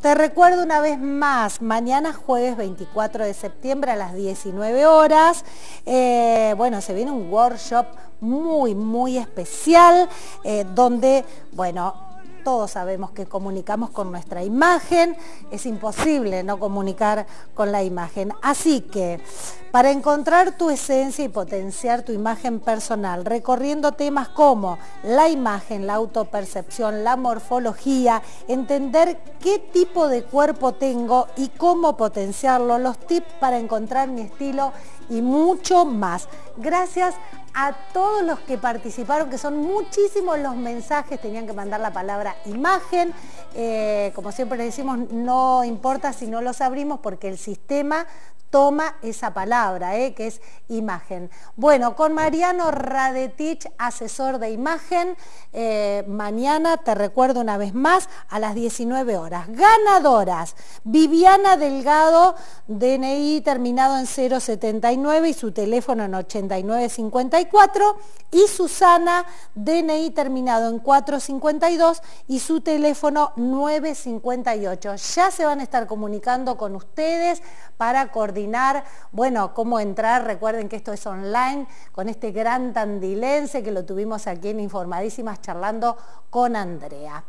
Te recuerdo una vez más, mañana jueves 24 de septiembre a las 19 horas, eh, bueno, se viene un workshop muy, muy especial, eh, donde, bueno, todos sabemos que comunicamos con nuestra imagen, es imposible no comunicar con la imagen. Así que para encontrar tu esencia y potenciar tu imagen personal, recorriendo temas como la imagen, la autopercepción, la morfología, entender qué tipo de cuerpo tengo y cómo potenciarlo, los tips para encontrar mi estilo y mucho más. Gracias a todos los que participaron, que son muchísimos los mensajes, tenían que mandar la palabra imagen. Eh, como siempre le decimos, no importa si no los abrimos porque el sistema toma esa palabra, eh, que es imagen. Bueno, con Mariano Radetich, asesor de imagen, eh, mañana, te recuerdo una vez más, a las 19 horas. Ganadoras Viviana Delgado, DNI terminado en 079 y su teléfono en 8954. Y Susana, DNI terminado en 452 y su teléfono 958. Ya se van a estar comunicando con ustedes para coordinar, bueno, cómo entrar. Recuerden que esto es online con este gran tandilense que lo tuvimos aquí en Informadísimas charlando con Andrea.